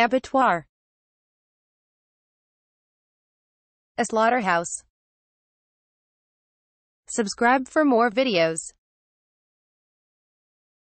abattoir a slaughterhouse subscribe for more videos